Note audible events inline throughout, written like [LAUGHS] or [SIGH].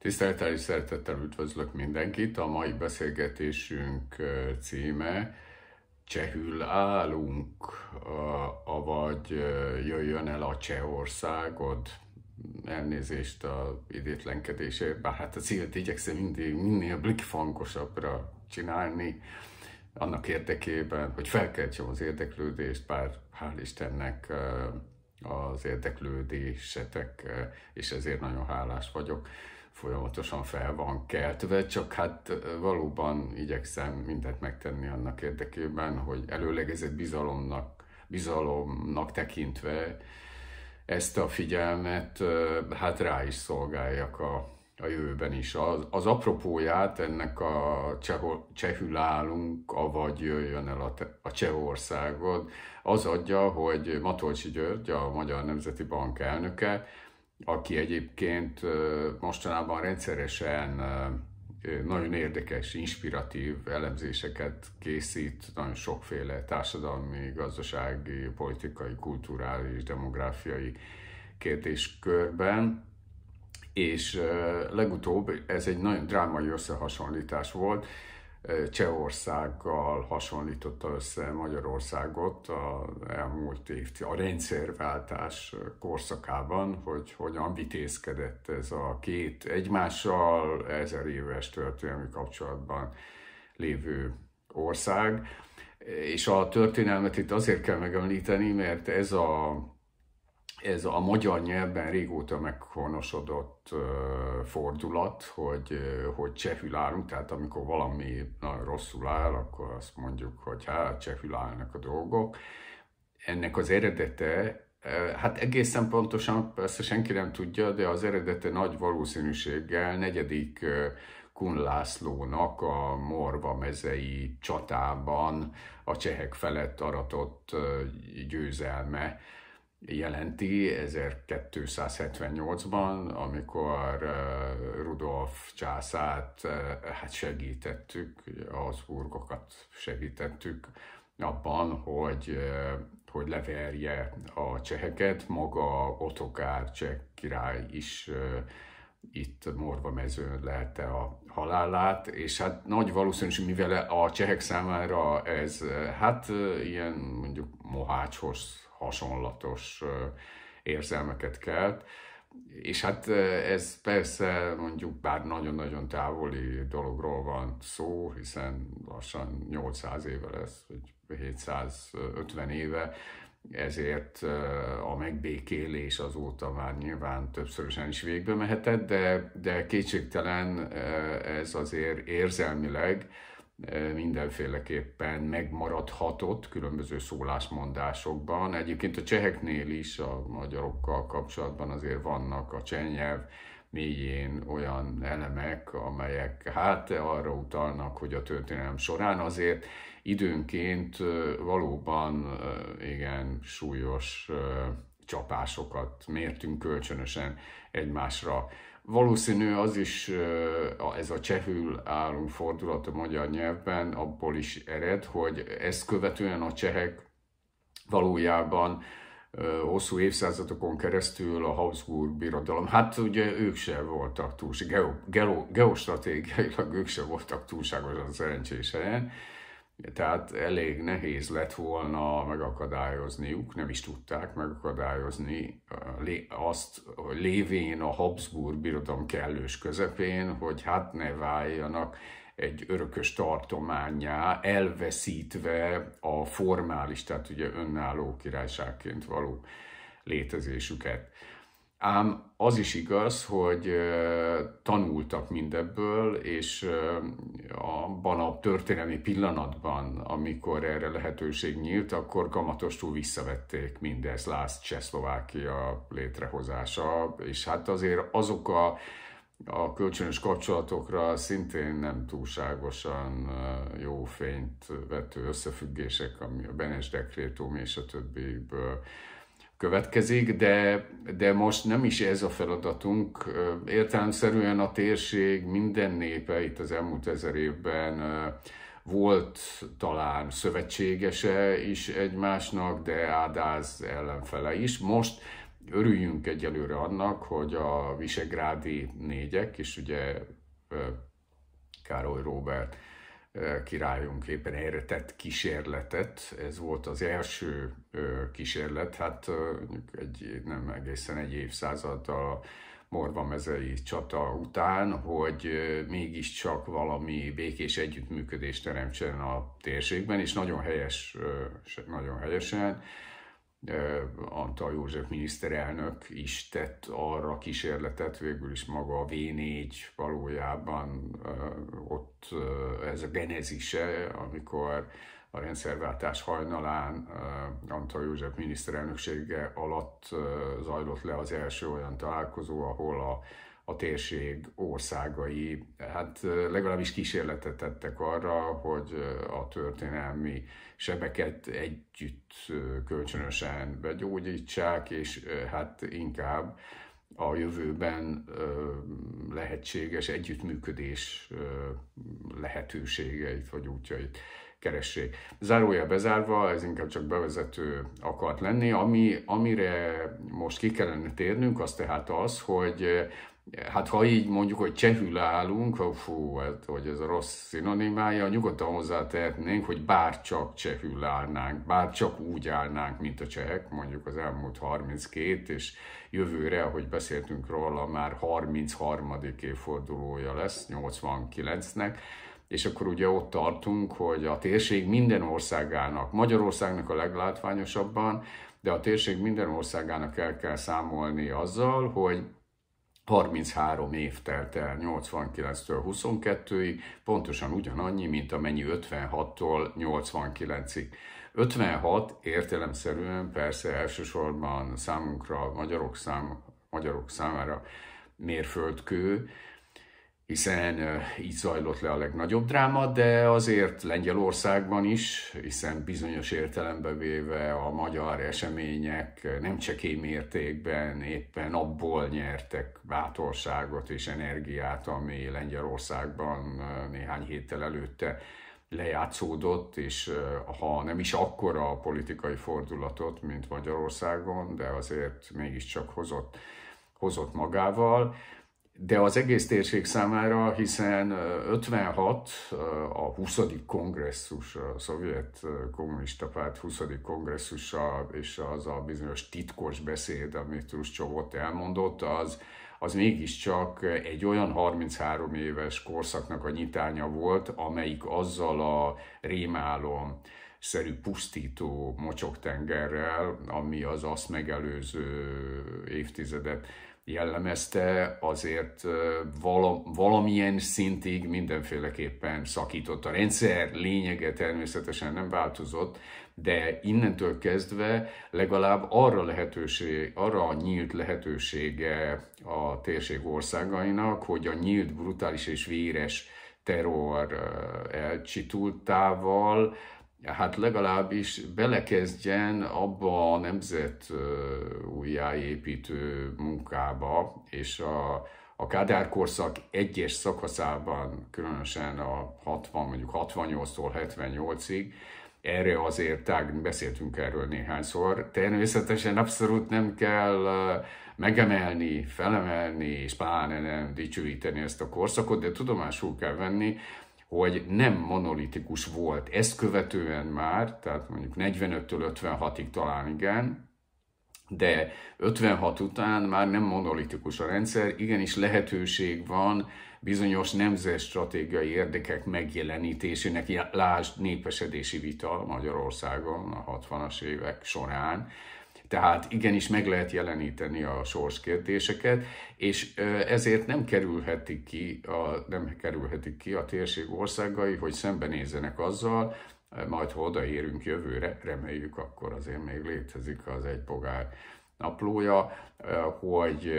Tisztelettel és szeretettel üdvözlök mindenkit. A mai beszélgetésünk címe Csehül állunk, avagy jöjjön el a Csehországod. Elnézést a idétlenkedésért, bár hát a célt igyekszem mindig minél blikfangosabbra csinálni, annak érdekében, hogy felkeltsem az érdeklődést, bár hál' Istennek az érdeklődésetek, és ezért nagyon hálás vagyok folyamatosan fel van keltve, csak hát valóban igyekszem mindent megtenni annak érdekében, hogy előlegezett bizalomnak, bizalomnak tekintve ezt a figyelmet hát rá is szolgáljak a, a jövőben is. Az, az apropóját ennek a cseho, csehül állunk, avagy jöjjön el a, a Csehországod, az adja, hogy Matolcsi György, a Magyar Nemzeti Bank elnöke, aki egyébként mostanában rendszeresen nagyon érdekes, inspiratív elemzéseket készít, nagyon sokféle társadalmi, gazdasági, politikai, kulturális, demográfiai kérdéskörben, és legutóbb ez egy nagyon drámai összehasonlítás volt, Csehországgal hasonlította össze Magyarországot a elmúlt év, a rendszerváltás korszakában, hogy hogyan vitézkedett ez a két egymással ezer éves történelmi kapcsolatban lévő ország. És a történelmet itt azért kell megemlíteni, mert ez a ez a magyar nyelvben régóta meghonosodott fordulat, hogy, hogy csehül állunk, tehát amikor valami nagyon rosszul áll, akkor azt mondjuk, hogy hát csehül állnak a dolgok. Ennek az eredete, hát egészen pontosan persze senki nem tudja, de az eredete nagy valószínűséggel negyedik Kun Lászlónak a Morva mezei csatában a csehek felett aratott győzelme, jelenti 1278-ban, amikor Rudolf császát hát segítettük, az burgokat segítettük abban, hogy, hogy leverje a cseheket, maga Otokár cseh király is itt Morva mezőn lehette a halálát, és hát nagy valószínűség, mivel a csehek számára ez hát ilyen mondjuk mohácshoz hasonlatos érzelmeket kelt. És hát ez persze mondjuk bár nagyon-nagyon távoli dologról van szó, hiszen lassan 800 éve lesz, vagy 750 éve, ezért a megbékélés azóta már nyilván többszörösen is végbe mehetett, de, de kétségtelen ez azért érzelmileg mindenféleképpen megmaradhatott különböző szólásmondásokban. Egyébként a cseheknél is a magyarokkal kapcsolatban azért vannak a csenyev mélyén olyan elemek, amelyek hát arra utalnak, hogy a történelem során azért időnként valóban igen súlyos csapásokat mértünk kölcsönösen egymásra. Valószínű az is, ez a csehül álló fordulat a magyar nyelvben abból is ered, hogy ezt követően a csehek valójában hosszú évszázadokon keresztül a Habsburg birodalom, hát ugye ők se voltak túlságosan geostratégiailag ők se voltak túlságosan szerencsés helyen, tehát elég nehéz lett volna megakadályozniuk, nem is tudták megakadályozni azt, hogy lévén a Habsburg birodalom kellős közepén, hogy hát ne váljanak egy örökös tartományá, elveszítve a formális, tehát ugye önálló királyságként való létezésüket. Ám az is igaz, hogy tanultak mindebből, és abban a történelmi pillanatban, amikor erre lehetőség nyílt, akkor kamatostul visszavették mindezt, Lász Csehszlovákia létrehozása, és hát azért azok a a kölcsönös kapcsolatokra szintén nem túlságosan jó fényt vető összefüggések, ami a Benes dekrétum és a többiből következik, de, de most nem is ez a feladatunk. Értelemszerűen a térség minden népe itt az elmúlt ezer évben volt talán szövetségese is egymásnak, de ádáz ellenfele is. Most örüljünk egyelőre annak, hogy a visegrádi négyek, és ugye Károly Róbert királyunk éppen erre tett kísérletet. Ez volt az első kísérlet, hát egy, nem egészen egy évszázad a Morva mezei csata után, hogy mégiscsak valami békés együttműködést teremtsen a térségben, és nagyon helyes, nagyon helyesen Antal József miniszterelnök is tett arra kísérletet, végül is maga a V4 valójában ott ez a genezise, amikor a rendszerváltás hajnalán Antal József miniszterelnöksége alatt zajlott le az első olyan találkozó, ahol a a térség országai hát legalábbis kísérletet tettek arra, hogy a történelmi sebeket együtt kölcsönösen begyógyítsák, és hát inkább a jövőben lehetséges együttműködés lehetőségeit vagy útjait keressék. Zárója bezárva, ez inkább csak bevezető akart lenni. Ami, amire most ki kellene térnünk, az tehát az, hogy hát ha így mondjuk, hogy csehül állunk, fú, hát, hogy ez a rossz szinonimája, nyugodtan hozzátehetnénk, hogy bár csak csehül állnánk, bár csak úgy állnánk, mint a csehek, mondjuk az elmúlt 32, és jövőre, ahogy beszéltünk róla, már 33. évfordulója lesz, 89-nek, és akkor ugye ott tartunk, hogy a térség minden országának, Magyarországnak a leglátványosabban, de a térség minden országának el kell számolni azzal, hogy 33 év telt el 89-től 22-ig, pontosan ugyanannyi, mint amennyi 56-tól 89-ig. 56 értelemszerűen persze elsősorban számunkra, magyarok, szám, magyarok számára mérföldkő, hiszen így zajlott le a legnagyobb dráma, de azért Lengyelországban is, hiszen bizonyos értelembe véve a magyar események nem csekély mértékben éppen abból nyertek bátorságot és energiát, ami Lengyelországban néhány héttel előtte lejátszódott, és ha nem is akkora a politikai fordulatot, mint Magyarországon, de azért mégiscsak hozott, hozott magával de az egész térség számára, hiszen 56 a 20. kongresszus, a szovjet kommunista párt 20. kongresszusa és az a bizonyos titkos beszéd, amit Ruscsov ott elmondott, az, az mégiscsak egy olyan 33 éves korszaknak a nyitánya volt, amelyik azzal a rémálom, szerű pusztító mocsoktengerrel, ami az azt megelőző évtizedet jellemezte, azért vala, valamilyen szintig mindenféleképpen szakított. A rendszer lényege természetesen nem változott, de innentől kezdve legalább arra, lehetőség, arra nyílt lehetősége a térség országainak, hogy a nyílt, brutális és véres terror elcsitultával hát legalábbis belekezdjen abba a nemzet újjáépítő munkába, és a, a Kádár korszak egyes szakaszában, különösen a 60, mondjuk 68-tól 78-ig, erre azért tág, beszéltünk erről néhányszor. Természetesen abszolút nem kell megemelni, felemelni, és pláne nem dicsőíteni ezt a korszakot, de tudomásul kell venni, hogy nem monolitikus volt. Ezt követően már, tehát mondjuk 45-től 56-ig talán igen, de 56 után már nem monolitikus a rendszer, igenis lehetőség van bizonyos nemzet stratégiai érdekek megjelenítésének, lásd népesedési vita Magyarországon a 60-as évek során, tehát igenis meg lehet jeleníteni a sorskérdéseket, és ezért nem kerülhetik ki a, nem kerülhetik ki a térség országai, hogy szembenézzenek azzal, majd ha odaérünk jövőre, reméljük akkor azért még létezik az egy pogár naplója, hogy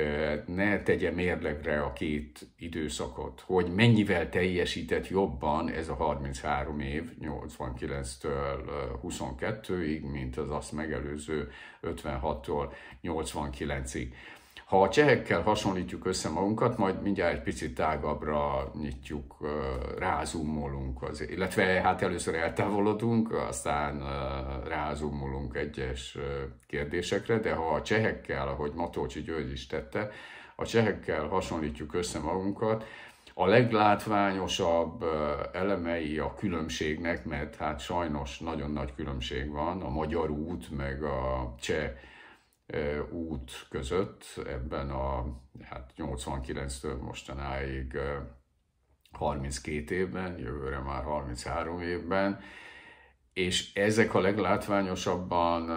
ne tegye mérlegre a két időszakot, hogy mennyivel teljesített jobban ez a 33 év, 89-től 22-ig, mint az azt megelőző 56-tól 89-ig. Ha a csehekkel hasonlítjuk össze magunkat, majd mindjárt egy picit tágabbra nyitjuk, rázumolunk, az, illetve hát először eltávolodunk, aztán rázumolunk egyes kérdésekre, de ha a csehekkel, ahogy Matolcsi György is tette, a csehekkel hasonlítjuk össze magunkat, a leglátványosabb elemei a különbségnek, mert hát sajnos nagyon nagy különbség van a magyar út, meg a cseh út között ebben a hát 89-től mostanáig 32 évben, jövőre már 33 évben, és ezek a leglátványosabban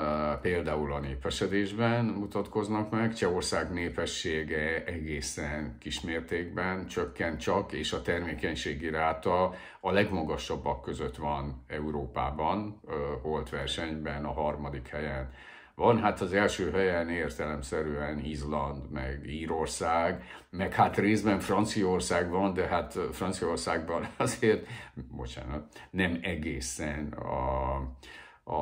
például a népesedésben mutatkoznak meg. Csehország népessége egészen kismértékben csökkent csak, és a termékenységi ráta a legmagasabbak között van Európában, holt versenyben a harmadik helyen van hát az első helyen értelemszerűen Izland, meg Írország, meg hát részben Franciaország van, de hát Franciaországban [LAUGHS] azért, bocsánat, nem egészen a, a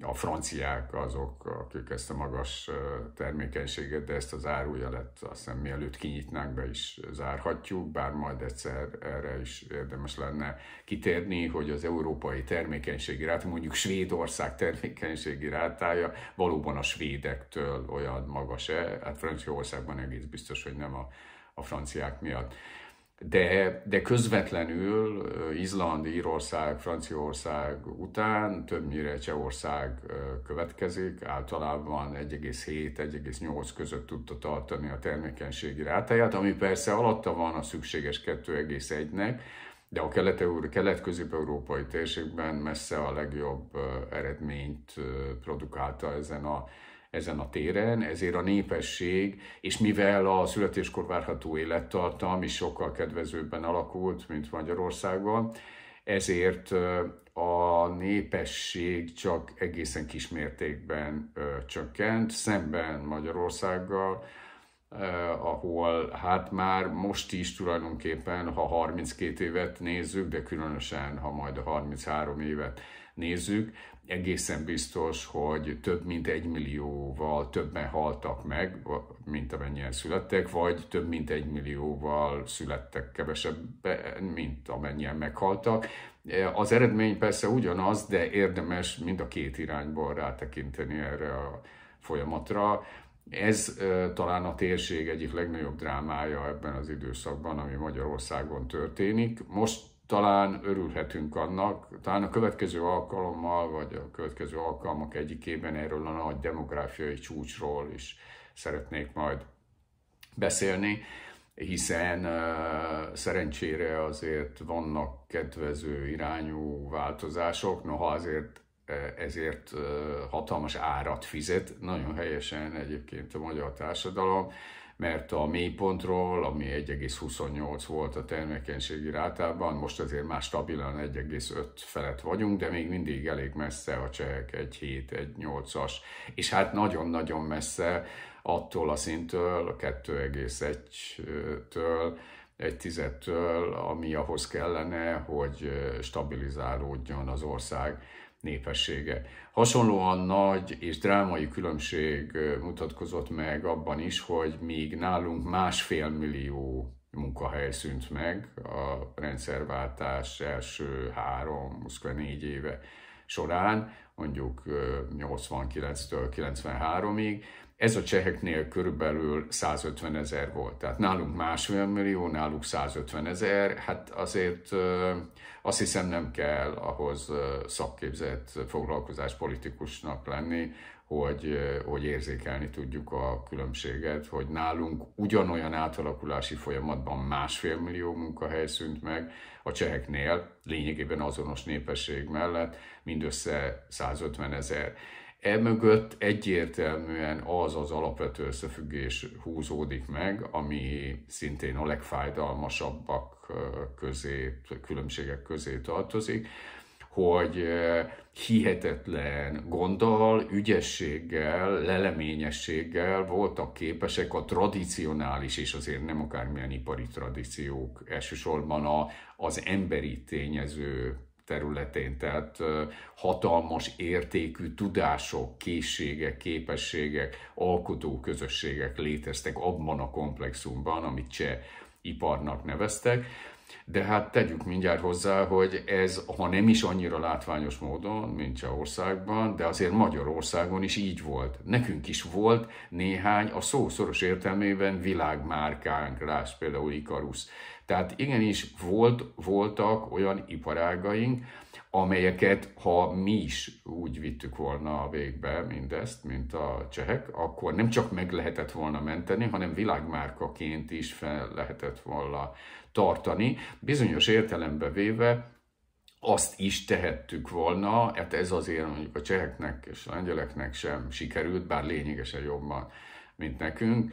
a franciák azok, akik ezt a magas termékenységet, de ezt az lett, azt hiszem mielőtt kinyitnánk, be is zárhatjuk, bár majd egyszer erre is érdemes lenne kitérni, hogy az európai termékenységi rát, mondjuk Svédország termékenységi rátája valóban a svédektől olyan magas-e, hát Franciaországban egész biztos, hogy nem a, a franciák miatt de, de közvetlenül Izland, Írország, Franciaország után többnyire Csehország következik, általában 1,7-1,8 között tudta tartani a termékenységi rátáját, ami persze alatta van a szükséges 2,1-nek, de a kelet-közép-európai kelet térségben messze a legjobb eredményt produkálta ezen a ezen a téren, ezért a népesség, és mivel a születéskor várható élettartam is sokkal kedvezőbben alakult, mint Magyarországon, ezért a népesség csak egészen kismértékben csökkent, szemben Magyarországgal, ahol hát már most is tulajdonképpen, ha 32 évet nézzük, de különösen, ha majd a 33 évet nézzük, egészen biztos, hogy több mint egy millióval többen haltak meg, mint amennyien születtek, vagy több mint egy millióval születtek kevesebben, mint amennyien meghaltak. E, az eredmény persze ugyanaz, de érdemes mind a két irányból rátekinteni erre a folyamatra. Ez talán a térség egyik legnagyobb drámája ebben az időszakban, ami Magyarországon történik. Most talán örülhetünk annak, talán a következő alkalommal, vagy a következő alkalmak egyikében erről a nagy demográfiai csúcsról is szeretnék majd beszélni, hiszen uh, szerencsére azért vannak kedvező irányú változások, noha azért ezért hatalmas árat fizet, nagyon helyesen egyébként a magyar társadalom, mert a mélypontról, ami 1,28 volt a termékenységi rátában, most azért már stabilan 1,5 felett vagyunk, de még mindig elég messze a csehek 1,7-1,8-as, és hát nagyon-nagyon messze attól a szintől, 2,1-től, egy tizettől, ami ahhoz kellene, hogy stabilizálódjon az ország népessége. Hasonlóan nagy és drámai különbség mutatkozott meg abban is, hogy még nálunk másfél millió munkahely szűnt meg a rendszerváltás első három, 24 éve során, mondjuk 89-től 93-ig, ez a cseheknél körülbelül 150 ezer volt. Tehát nálunk másfél millió, náluk 150 ezer. Hát azért azt hiszem nem kell ahhoz szakképzett foglalkozás politikusnak lenni, hogy, hogy érzékelni tudjuk a különbséget, hogy nálunk ugyanolyan átalakulási folyamatban másfél millió munkahely szűnt meg, a cseheknél lényegében azonos népesség mellett mindössze 150 ezer. Emögött egyértelműen az az alapvető összefüggés húzódik meg, ami szintén a legfájdalmasabbak közé, különbségek közé tartozik, hogy hihetetlen gonddal, ügyességgel, leleményességgel voltak képesek a tradicionális, és azért nem akármilyen ipari tradíciók, elsősorban a, az emberi tényező területén, tehát hatalmas értékű tudások, készségek, képességek, alkotó közösségek léteztek abban a komplexumban, amit cseh iparnak neveztek. De hát tegyük mindjárt hozzá, hogy ez, ha nem is annyira látványos módon, mint Csehországban, de azért Magyarországon is így volt. Nekünk is volt néhány a szó szoros értelmében világmárkánk, rász például Ikarus tehát igenis volt, voltak olyan iparágaink, amelyeket, ha mi is úgy vittük volna a végbe mindezt, mint a csehek, akkor nem csak meg lehetett volna menteni, hanem világmárkaként is fel lehetett volna tartani. Bizonyos értelembe véve azt is tehettük volna, hát ez azért mondjuk a cseheknek és a lengyeleknek sem sikerült, bár lényegesen jobban mint nekünk,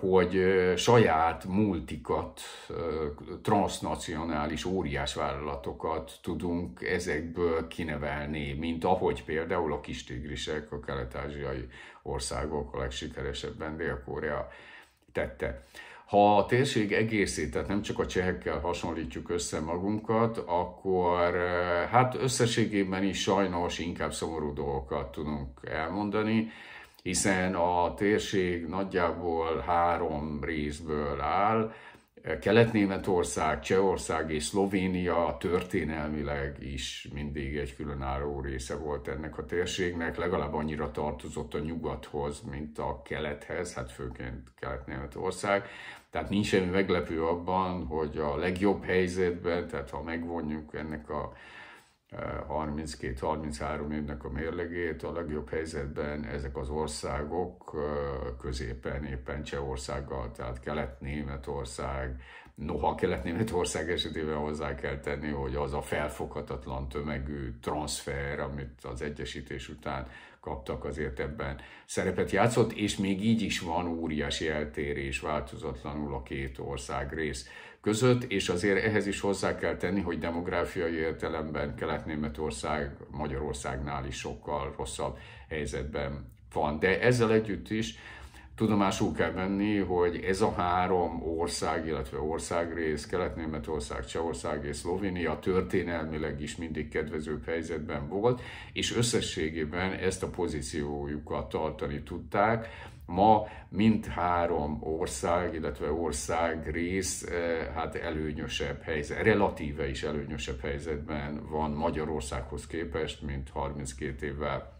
hogy saját multikat, transnacionális óriás vállalatokat tudunk ezekből kinevelni, mint ahogy például a kis tigrisek, a kelet-ázsiai országok, a legsikeresebben Dél-Korea tette. Ha a térség egészét, tehát nem csak a csehekkel hasonlítjuk össze magunkat, akkor hát összességében is sajnos inkább szomorú dolgokat tudunk elmondani hiszen a térség nagyjából három részből áll, Kelet-Németország, Csehország és Szlovénia történelmileg is mindig egy különálló része volt ennek a térségnek, legalább annyira tartozott a nyugathoz, mint a kelethez, hát főként Kelet-Németország. Tehát nincs semmi meglepő abban, hogy a legjobb helyzetben, tehát ha megvonjuk ennek a 32-33 évnek a mérlegét, a legjobb helyzetben ezek az országok középen, éppen Csehországgal, tehát Kelet-Németország, Noha Kelet-Németország esetében hozzá kell tenni, hogy az a felfoghatatlan tömegű transfer, amit az egyesítés után kaptak, azért ebben szerepet játszott, és még így is van óriási eltérés változatlanul a két ország rész között, és azért ehhez is hozzá kell tenni, hogy demográfiai értelemben Kelet-Németország Magyarországnál is sokkal rosszabb helyzetben van. De ezzel együtt is Tudomásul kell venni, hogy ez a három ország, illetve országrész, Kelet-Németország, Csehország és Szlovénia történelmileg is mindig kedvezőbb helyzetben volt, és összességében ezt a pozíciójukat tartani tudták. Ma mindhárom ország, illetve ország rész eh, hát előnyösebb helyzet, relatíve is előnyösebb helyzetben van Magyarországhoz képest, mint 32 évvel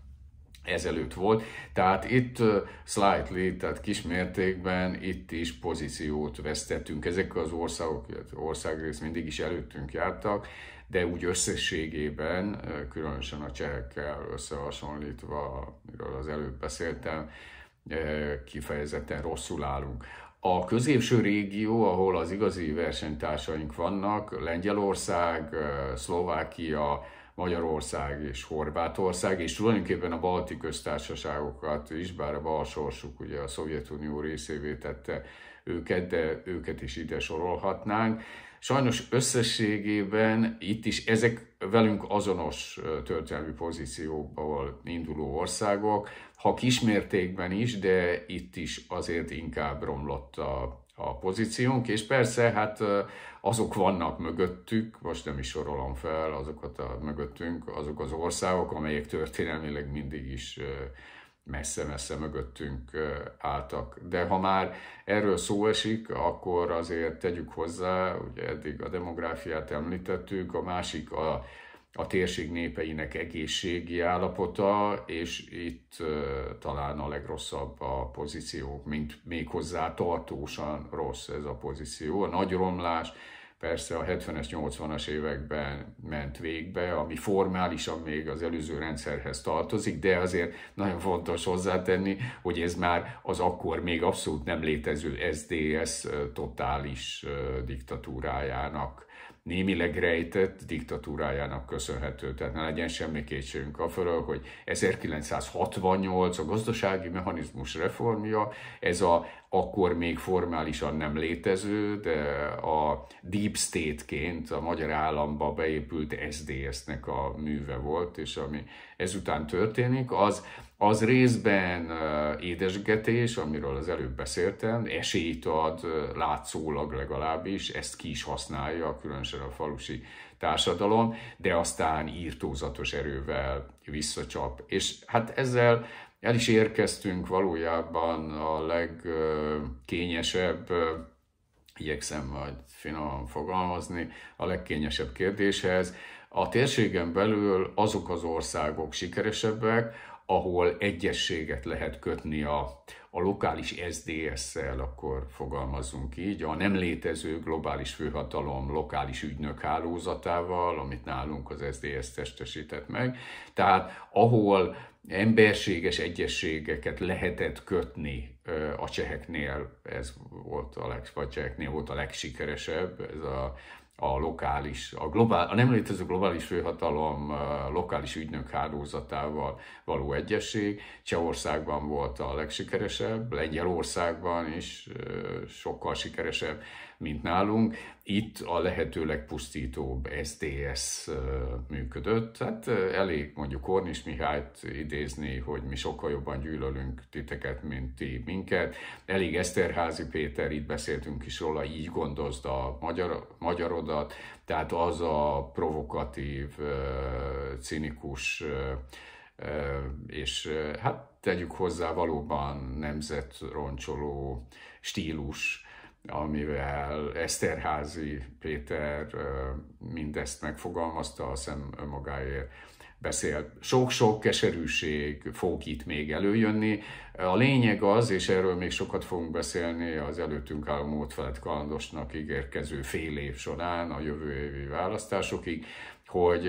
ezelőtt volt. Tehát itt slightly, tehát kismértékben itt is pozíciót vesztettünk. Ezek az országok, országrész mindig is előttünk jártak, de úgy összességében, különösen a csehekkel összehasonlítva, amiről az előbb beszéltem, kifejezetten rosszul állunk. A középső régió, ahol az igazi versenytársaink vannak, Lengyelország, Szlovákia, Magyarország és Horvátország, és tulajdonképpen a balti köztársaságokat is, bár a bal sorsuk ugye a Szovjetunió részévé tette őket, de őket is ide sorolhatnánk. Sajnos összességében itt is ezek velünk azonos történelmi pozícióból induló országok, ha kismértékben is, de itt is azért inkább romlott a a pozíciónk, és persze hát azok vannak mögöttük, most nem is sorolom fel azokat a mögöttünk, azok az országok, amelyek történelmileg mindig is messze-messze mögöttünk álltak. De ha már erről szó esik, akkor azért tegyük hozzá, ugye eddig a demográfiát említettük, a másik a a térség népeinek egészségi állapota, és itt talán a legrosszabb a pozíció, mint méghozzá tartósan rossz ez a pozíció. A nagy romlás persze a 70-es, 80-as években ment végbe, ami formálisan még az előző rendszerhez tartozik, de azért nagyon fontos hozzátenni, hogy ez már az akkor még abszolút nem létező SDS totális diktatúrájának némileg rejtett diktatúrájának köszönhető. Tehát ne legyen semmi kétségünk afelől, hogy 1968 a gazdasági mechanizmus reformja, ez a akkor még formálisan nem létező, de a Deep State-ként a magyar államba beépült SDS-nek a műve volt, és ami ezután történik, az az részben édesgetés, amiről az előbb beszéltem, esélyt ad látszólag legalábbis, ezt ki is használja, különösen a falusi társadalom, de aztán írtózatos erővel visszacsap. És hát ezzel el is érkeztünk valójában a legkényesebb, igyekszem majd finoman fogalmazni, a legkényesebb kérdéshez. A térségen belül azok az országok sikeresebbek, ahol egyességet lehet kötni a, a lokális SDS-szel, akkor fogalmazunk így, a nem létező globális főhatalom lokális ügynök hálózatával, amit nálunk az SDS testesített meg. Tehát ahol emberséges egyességeket lehetett kötni a cseheknél, ez volt a leg, vagy cseheknél volt a legsikeresebb, ez a a lokális, a, globál, a nem létező globális főhatalom lokális ügynök hálózatával való egyesség. Csehországban volt a legsikeresebb, Lengyelországban is sokkal sikeresebb, mint nálunk, itt a lehető legpusztítóbb STS működött. Hát elég mondjuk Kornis Mihályt idézni, hogy mi sokkal jobban gyűlölünk titeket, mint ti minket. Elég Eszterházi Péter, itt beszéltünk is róla, így gondozd a magyar, magyarodat. Tehát az a provokatív, cinikus és hát tegyük hozzá valóban nemzetroncsoló stílus, amivel Eszterházi Péter mindezt megfogalmazta, azt hiszem önmagáért beszél. Sok-sok keserűség fog itt még előjönni. A lényeg az, és erről még sokat fogunk beszélni az előttünk álló módfelett kalandosnak ígérkező fél év során, a jövő évi választásokig, hogy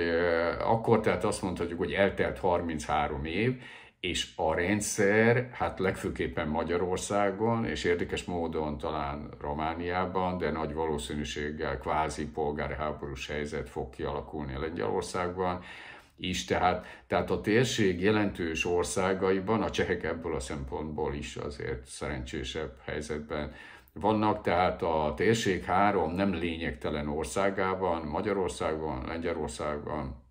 akkor tehát azt mondhatjuk, hogy eltelt 33 év, és a rendszer, hát legfőképpen Magyarországon, és érdekes módon talán Romániában, de nagy valószínűséggel kvázi polgárháborús helyzet fog kialakulni Lengyelországban, is, tehát, tehát a térség jelentős országaiban a csehek ebből a szempontból is azért szerencsésebb helyzetben vannak, tehát a térség három nem lényegtelen országában, Magyarországon, Lengyelországban,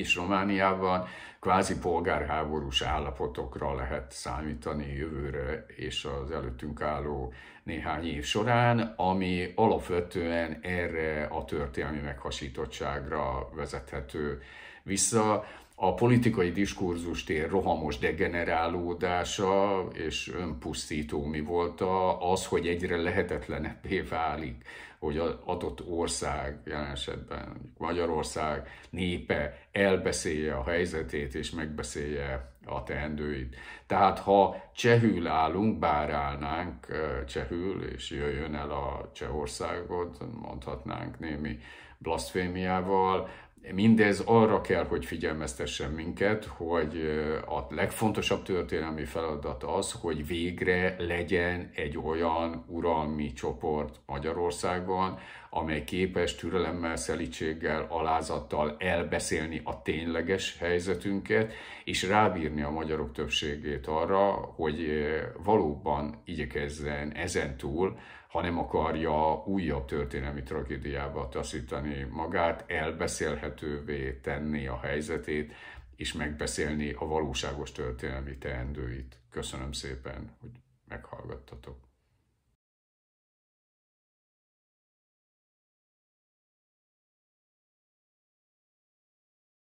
kis Romániában kvázi polgárháborús állapotokra lehet számítani jövőre és az előttünk álló néhány év során, ami alapvetően erre a történelmi meghasítottságra vezethető vissza a politikai diskurzus tér rohamos degenerálódása és önpusztító mi volt az, hogy egyre lehetetlenebbé válik hogy az adott ország, jelen esetben Magyarország népe elbeszélje a helyzetét és megbeszélje a teendőit. Tehát ha csehül állunk, bár állnánk csehül, és jöjjön el a Csehországot, mondhatnánk némi blasfémiával, Mindez arra kell, hogy figyelmeztessen minket, hogy a legfontosabb történelmi feladat az, hogy végre legyen egy olyan uralmi csoport Magyarországon, amely képes türelemmel, szelítséggel, alázattal elbeszélni a tényleges helyzetünket, és rábírni a magyarok többségét arra, hogy valóban igyekezzen ezen túl hanem akarja újabb történelmi tragédiába taszítani magát, elbeszélhetővé tenni a helyzetét, és megbeszélni a valóságos történelmi teendőit. Köszönöm szépen, hogy meghallgattatok.